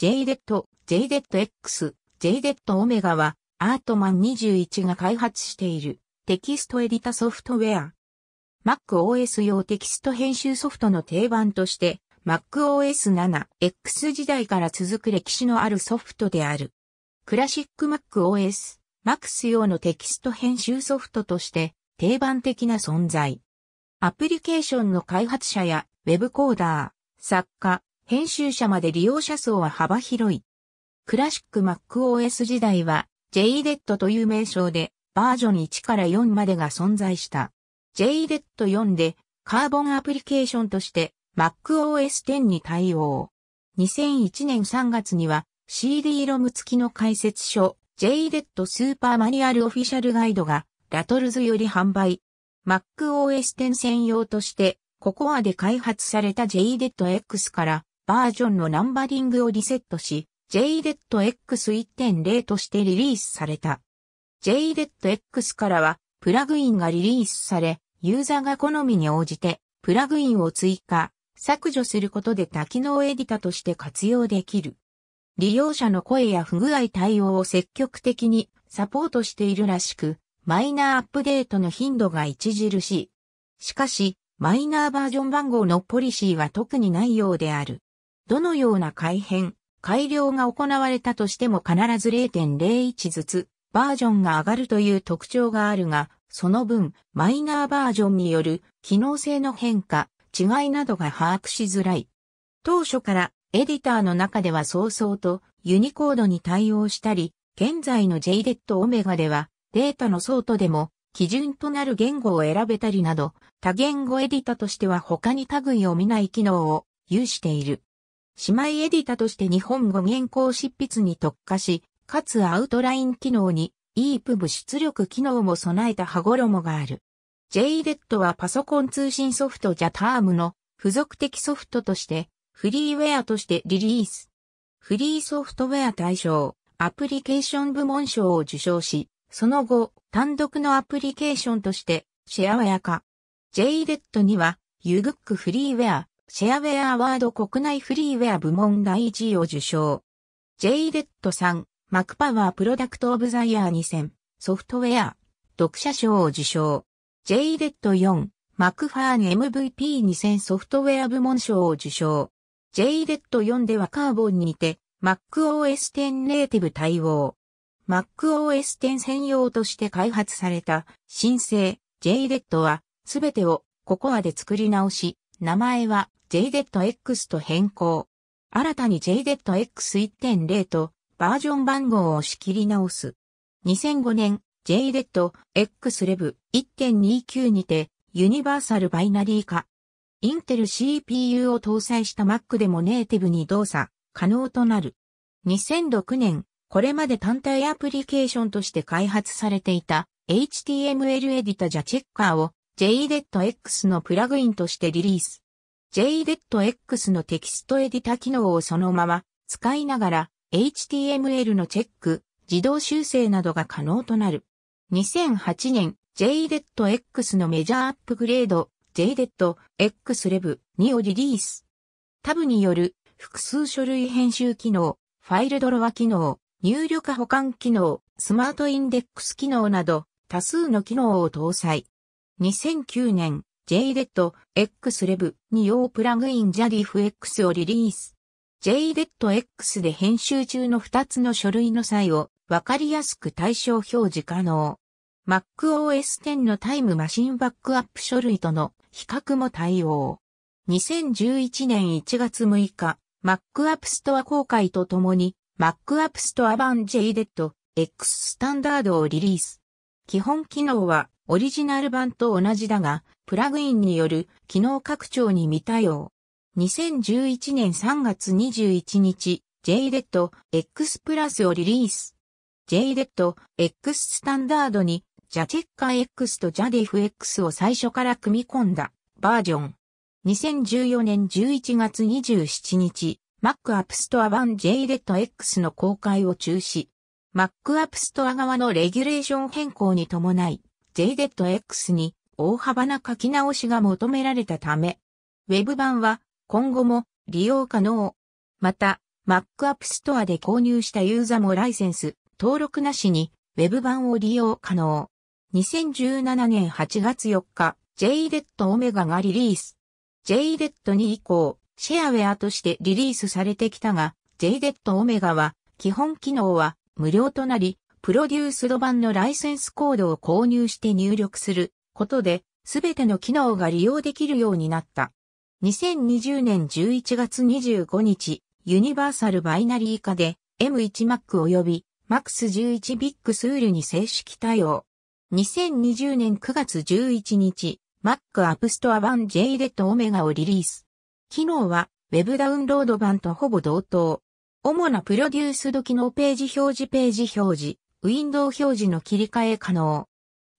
JZ、JZX、JZ オメガは、アートマン21が開発しているテキストエディタソフトウェア。MacOS 用テキスト編集ソフトの定番として、MacOS 7X 時代から続く歴史のあるソフトである。クラシック MacOS、Max 用のテキスト編集ソフトとして定番的な存在。アプリケーションの開発者やウェブコーダー、作家、編集者まで利用者層は幅広い。クラシック MacOS 時代は JDET という名称でバージョン1から4までが存在した。JDET4 でカーボンアプリケーションとして MacOS10 に対応。2001年3月には CD-ROM 付きの解説書 JDET スーパーマニュアルオフィシャルガイドがラトルズより販売。MacOS10 専用としてココアで開発された JDET X からバージョンのナンバリングをリセットし、j d e t x 1 0としてリリースされた。j d e t x からはプラグインがリリースされ、ユーザーが好みに応じてプラグインを追加、削除することで多機能エディタとして活用できる。利用者の声や不具合対応を積極的にサポートしているらしく、マイナーアップデートの頻度が著しい。しかし、マイナーバージョン番号のポリシーは特にないようである。どのような改変、改良が行われたとしても必ず0.01ずつバージョンが上がるという特徴があるが、その分、マイナーバージョンによる機能性の変化、違いなどが把握しづらい。当初からエディターの中では早々とユニコードに対応したり、現在の JDET オメガではデータの相当でも基準となる言語を選べたりなど、多言語エディタとしては他に類を見ない機能を有している。姉妹エディタとして日本語原稿執筆に特化し、かつアウトライン機能に EPUB 出力機能も備えた歯衣がある。JRED はパソコン通信ソフトジャタームの付属的ソフトとしてフリーウェアとしてリリース。フリーソフトウェア大賞アプリケーション部門賞を受賞し、その後単独のアプリケーションとしてシェアウェア化。JRED には UGUC フリーウェアシェアウェアアワード国内フリーウェア部門第1位を受賞。j レッドさん、マクパワープロダクトオブザイヤー2000、ソフトウェア、読者賞を受賞。j レッド4、マクファーン MVP2000 ソフトウェア部門賞を受賞。j レッド4ではカーボンにて、MacOS 10ネイティブ対応。MacOS 10専用として開発された新生 j レットは、すべてをココアで作り直し、名前は JZX と変更。新たに JZX1.0 とバージョン番号を仕切り直す。2005年 JZX-Rev1.29 にてユニバーサルバイナリー化。インテル CPU を搭載した Mac でもネイティブに動作可能となる。2006年、これまで単体アプリケーションとして開発されていた HTML エディタジャチェッカーを JDETX のプラグインとしてリリース。j d e t x のテキストエディタ機能をそのまま使いながら HTML のチェック、自動修正などが可能となる。2008年 j d e t x のメジャーアップグレード j d e t x r e v 2をリリース。タブによる複数書類編集機能、ファイルドロワ機能、入力保管機能、スマートインデックス機能など多数の機能を搭載。2009年 JDET X l e v 2用プラグイン JADIF X をリリース。JDET X で編集中の2つの書類の際を分かりやすく対象表示可能。MacOS 10のタイムマシンバックアップ書類との比較も対応。2011年1月6日、Mac App Store 公開とともに Mac App Store 版 JDET X スタンダードをリリース。基本機能はオリジナル版と同じだが、プラグインによる機能拡張に未対応。2011年3月21日、j d e t X プラスをリリース。j d e t X スタンダードに j a c h e c a X と JADEFX を最初から組み込んだバージョン。2014年11月27日、Mac App Store 版 j d e t X の公開を中止。Mac App Store 側のレギュレーション変更に伴い、j d e t X に大幅な書き直しが求められたため、Web 版は今後も利用可能。また、Mac App Store で購入したユーザーもライセンス、登録なしに Web 版を利用可能。2017年8月4日、JDET Omega がリリース。JDET 2以降、シェアウェアとしてリリースされてきたが、JDET Omega は基本機能は無料となり、プロデュースド版のライセンスコードを購入して入力することで、すべての機能が利用できるようになった。2020年11月25日、ユニバーサルバイナリー化で M1Mac 及び MAX11 b i グスールに正式対応。2020年9月11日、Mac App Store 版 j d e t Omega をリリース。機能は Web ダウンロード版とほぼ同等。主なプロデュース度機能ページ表示ページ表示、ウィンドウ表示の切り替え可能。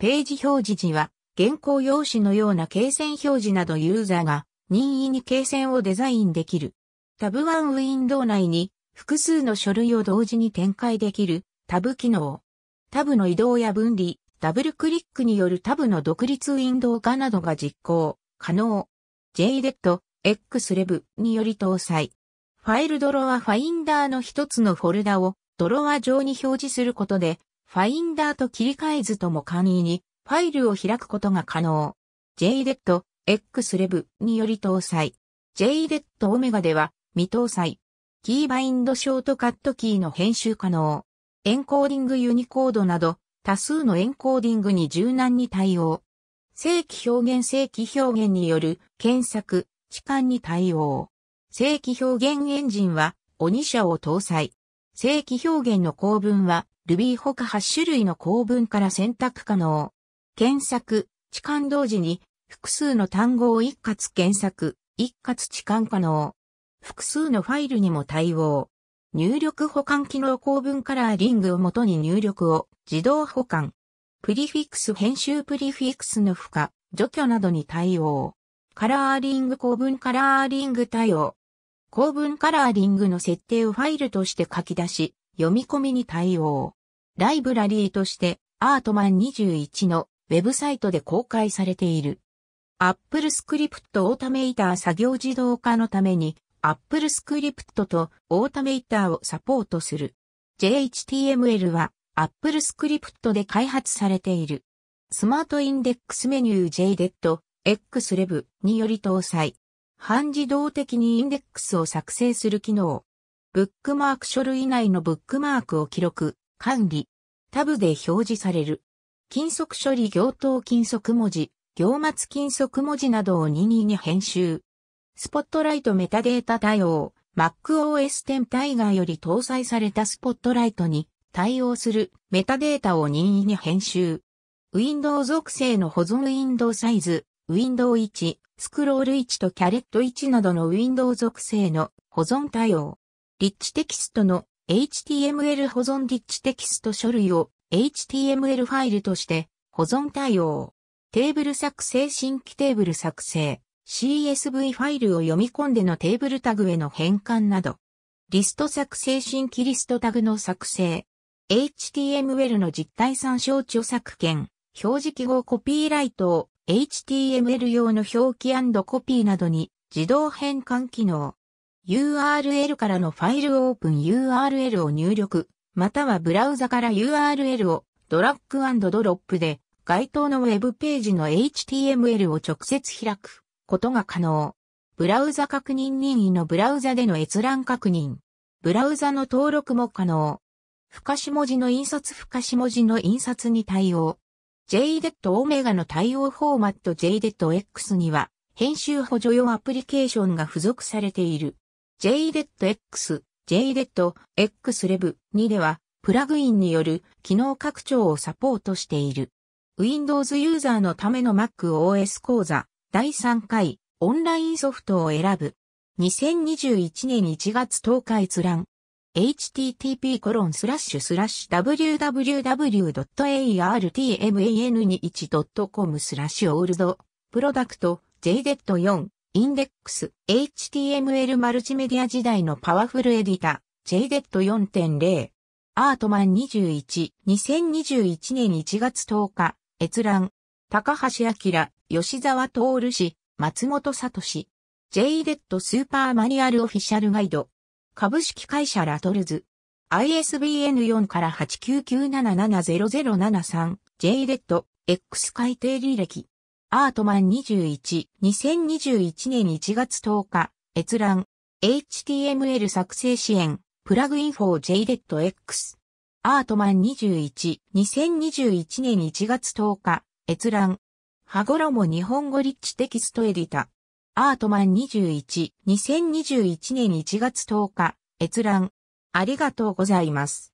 ページ表示時は原稿用紙のような罫線表示などユーザーが任意に罫線をデザインできる。タブ1ウィンドウ内に複数の書類を同時に展開できるタブ機能。タブの移動や分離、ダブルクリックによるタブの独立ウィンドウ化などが実行、可能。JDET、XREV により搭載。ファイルドロはファインダーの一つのフォルダをドロワ上に表示することで、ファインダーと切り替えずとも簡易にファイルを開くことが可能。JDET XREV により搭載。JDET Omega では未搭載。キーバインドショートカットキーの編集可能。エンコーディングユニコードなど多数のエンコーディングに柔軟に対応。正規表現正規表現による検索、置換に対応。正規表現エンジンは鬼社を搭載。正規表現の構文は Ruby か8種類の構文から選択可能。検索、置換同時に、複数の単語を一括検索、一括置換可能。複数のファイルにも対応。入力保管機能構文カラーリングをもとに入力を自動保管。プリフィックス編集プリフィックスの負荷、除去などに対応。カラーリング構文カラーリング対応。構文カラーリングの設定をファイルとして書き出し、読み込みに対応。ライブラリーとして、アートマン21のウェブサイトで公開されている。Apple Script オータメイター作業自動化のために Apple Script とオータメイターをサポートする。JHTML は Apple Script で開発されている。スマートインデックスメニュー JDET、XREV により搭載。半自動的にインデックスを作成する機能。ブックマーク書類内のブックマークを記録、管理。タブで表示される。金属処理行頭金属文字、行末金属文字などを任意に編集。スポットライトメタデータ対応、MacOS 10タイガーより搭載されたスポットライトに対応するメタデータを任意に編集。ウィンドウ属性の保存ウィンドウサイズ、ウィンドウ1、スクロール1とキャレット1などのウィンドウ属性の保存対応。リッチテキストの HTML 保存リッチテキスト書類を HTML ファイルとして保存対応。テーブル作成新規テーブル作成。CSV ファイルを読み込んでのテーブルタグへの変換など。リスト作成新規リストタグの作成。HTML の実態参照著作権。表示記号コピーライトを HTML 用の表記コピーなどに自動変換機能。URL からのファイルオープン URL を入力。またはブラウザから URL をドラッグドロップで該当のウェブページの HTML を直接開くことが可能。ブラウザ確認任意のブラウザでの閲覧確認。ブラウザの登録も可能。不可視文字の印刷不可視文字の印刷に対応。JDET オメガの対応フォーマット JDET X には編集補助用アプリケーションが付属されている。JDET X JDET XLEV 2では、プラグインによる機能拡張をサポートしている。Windows ユーザーのための MacOS 講座第3回オンラインソフトを選ぶ。2021年1月10日閲覧。http://www.artman21.com スラッシュオールドプロダクト JZ4 インデックス HTML マルチメディア時代のパワフルエディタ JDET4.0 アートマン21 2021年1月10日閲覧高橋明吉沢徹氏松本聡氏 JDET スーパーマニュアルオフィシャルガイド株式会社ラトルズ ISBN4 から 8997700773JDET X 改定履歴アートマン21、2021年1月10日、閲覧、HTML 作成支援、プラグインフォー JREDX。アートマン21、2021年1月10日、閲覧、羽衣日本語リッチテキストエディタ。アートマン21、2021年1月10日、閲覧、ありがとうございます。